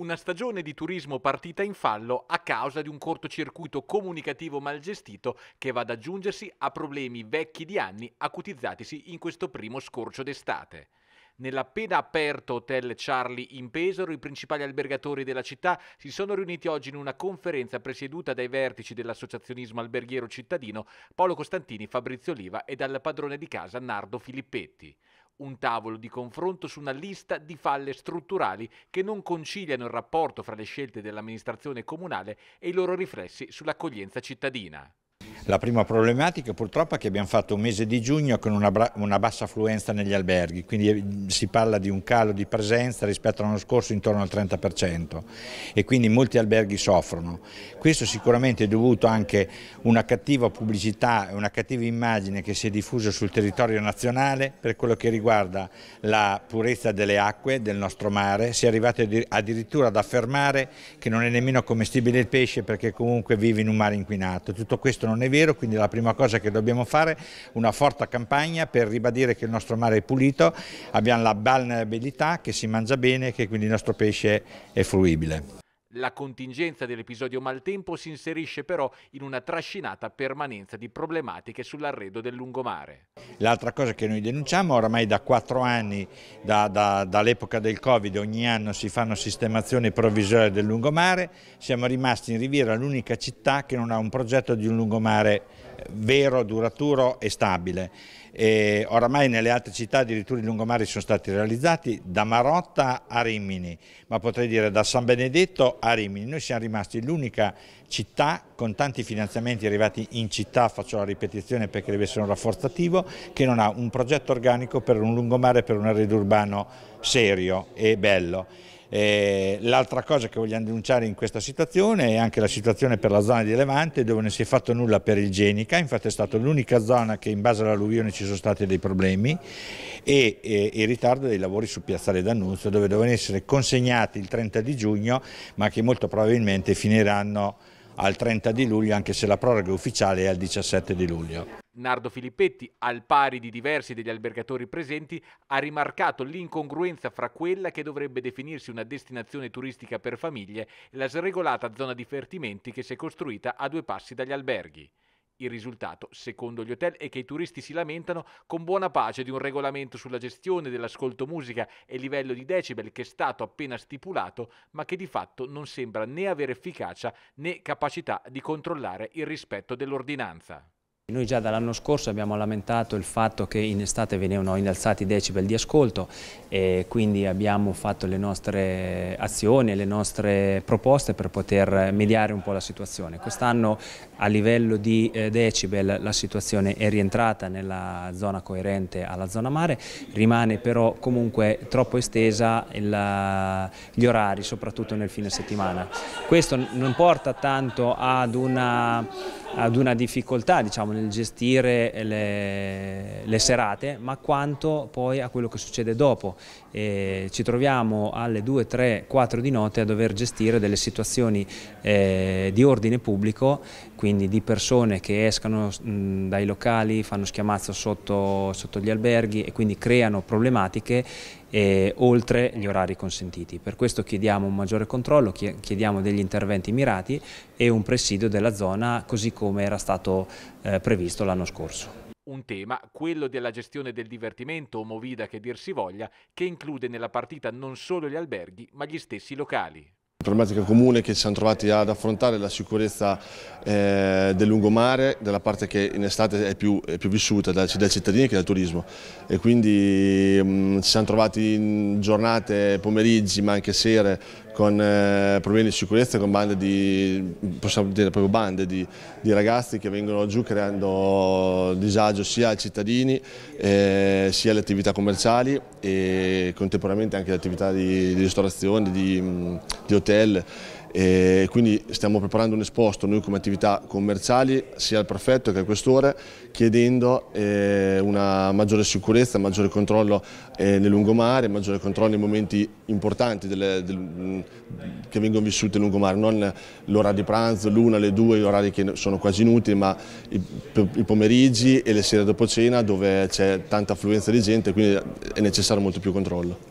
una stagione di turismo partita in fallo a causa di un cortocircuito comunicativo mal gestito che va ad aggiungersi a problemi vecchi di anni acutizzatisi in questo primo scorcio d'estate. Nell'appena aperto Hotel Charlie in Pesaro, i principali albergatori della città si sono riuniti oggi in una conferenza presieduta dai vertici dell'associazionismo alberghiero cittadino Paolo Costantini, Fabrizio Oliva e dal padrone di casa Nardo Filippetti un tavolo di confronto su una lista di falle strutturali che non conciliano il rapporto fra le scelte dell'amministrazione comunale e i loro riflessi sull'accoglienza cittadina. La prima problematica purtroppo è che abbiamo fatto un mese di giugno con una, una, bassa affluenza negli alberghi, quindi eh, si parla di un calo di presenza rispetto all'anno scorso intorno al 30% e quindi molti alberghi soffrono. Questo sicuramente è dovuto anche a una cattiva pubblicità e una cattiva immagine che si è diffusa sul territorio nazionale per quello che riguarda la purezza delle acque del nostro mare, si è arrivati addirittura ad affermare che non è nemmeno commestibile il pesce perché comunque vive in un mare inquinato. Tutto questo non è vero, quindi la prima cosa che dobbiamo fare è una forte campagna per ribadire che il nostro mare è pulito, abbiamo la balneabilità, che si mangia bene e che quindi il nostro pesce è fruibile. La contingenza dell'episodio maltempo si inserisce però in una trascinata permanenza di problematiche sull'arredo del lungomare. L'altra cosa che noi denunciamo, oramai da quattro anni, da, da, dall'epoca del Covid, ogni anno si fanno sistemazioni provvisorie del lungomare, siamo rimasti in Riviera l'unica città che non ha un progetto di un lungomare vero, duraturo e stabile. E oramai nelle altre città addirittura i lungomari sono stati realizzati da Marotta a Rimini, ma potrei dire da San Benedetto a Rimini. Noi siamo rimasti l'unica città con tanti finanziamenti arrivati in città, faccio la ripetizione perché deve essere un rafforzativo, che non ha un progetto organico per un lungomare, per un arredo urbano serio e bello. Eh, L'altra cosa che vogliamo denunciare in questa situazione è anche la situazione per la zona di Levante dove non si è fatto nulla per il Genica, infatti è stata l'unica zona che in base all'alluvione ci sono stati dei problemi e, e il ritardo dei lavori su Piazzale D'Annunzio dove dovevano essere consegnati il 30 di giugno ma che molto probabilmente finiranno al 30 di luglio, anche se la proroga ufficiale è al 17 di luglio. Nardo Filippetti, al pari di diversi degli albergatori presenti, ha rimarcato l'incongruenza fra quella che dovrebbe definirsi una destinazione turistica per famiglie e la sregolata zona divertimenti che si è costruita a due passi dagli alberghi il risultato, secondo gli hotel, è che i turisti si lamentano con buona pace di un regolamento sulla gestione dell'ascolto musica e livello di decibel che è stato appena stipulato, ma che di fatto non sembra né avere efficacia né capacità di controllare il rispetto dell'ordinanza. Noi già dall'anno scorso abbiamo lamentato il fatto che in estate venivano innalzati i decibel di ascolto e quindi abbiamo fatto le nostre azioni, le nostre proposte per poter mediare un po' la situazione. Quest'anno a livello di eh, decibel la situazione è rientrata nella zona coerente alla zona mare, rimane però comunque troppo estesa il, gli orari, soprattutto nel fine settimana. Questo non porta tanto ad una, ad una difficoltà diciamo, nel gestire le, le, serate, ma quanto poi a quello che succede dopo. E ci troviamo alle 2, 3, 4 di notte a dover gestire delle situazioni eh, di ordine pubblico, quindi di persone che escano mh, dai locali, fanno schiamazzo sotto, sotto gli alberghi e quindi creano problematiche eh, oltre gli orari consentiti. Per questo chiediamo un maggiore controllo, chiediamo degli interventi mirati e un presidio della zona così come era stato eh, previsto l'anno scorso. Un tema, quello della gestione del divertimento o movida che dir si voglia, che include nella partita non solo gli alberghi ma gli stessi locali. La problematica comune che ci siamo trovati ad affrontare è la sicurezza eh, del lungomare, della parte che in estate è più, è più vissuta dai, dai, cittadini che dal turismo e quindi mh, mm, ci siamo trovati in giornate, pomeriggi ma anche sere con eh, problemi di sicurezza, con bande di, possiamo dire proprio bande di, di ragazzi che vengono giù creando disagio sia ai cittadini eh, sia alle attività commerciali e contemporaneamente anche alle attività di, di ristorazione, di, mm, di hotel e quindi stiamo preparando un esposto noi come attività commerciali sia al prefetto che al questore chiedendo eh, una maggiore sicurezza, maggiore controllo eh, nel lungomare, maggiore controllo nei momenti importanti delle, del, mm, che vengono vissuti nel lungomare, non l'ora di pranzo, l'una, le due, gli orari che sono quasi inutili, ma i, i pomeriggi e le sere dopo cena dove c'è tanta affluenza di gente, quindi è necessario molto più controllo.